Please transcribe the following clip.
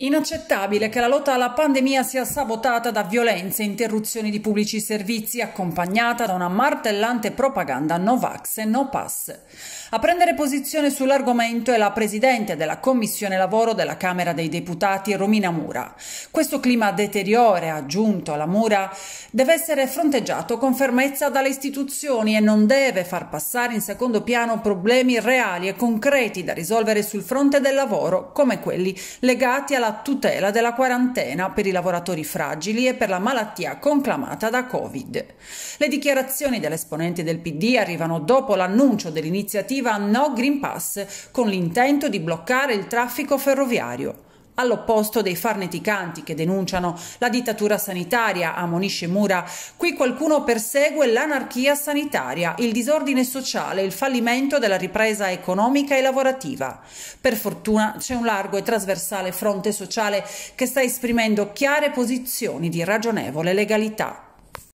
Inaccettabile che la lotta alla pandemia sia sabotata da violenze e interruzioni di pubblici servizi accompagnata da una martellante propaganda no vax e no pass. A prendere posizione sull'argomento è la Presidente della Commissione Lavoro della Camera dei Deputati, Romina Mura. Questo clima deteriore aggiunto alla Mura deve essere fronteggiato con fermezza dalle istituzioni e non deve far passare in secondo piano problemi reali e concreti da risolvere sul fronte del lavoro come quelli legati alla la tutela della quarantena per i lavoratori fragili e per la malattia conclamata da Covid. Le dichiarazioni dell'esponente del PD arrivano dopo l'annuncio dell'iniziativa No Green Pass con l'intento di bloccare il traffico ferroviario all'opposto dei farneticanti che denunciano la dittatura sanitaria, ammonisce Mura. Qui qualcuno persegue l'anarchia sanitaria, il disordine sociale, il fallimento della ripresa economica e lavorativa. Per fortuna c'è un largo e trasversale fronte sociale che sta esprimendo chiare posizioni di ragionevole legalità.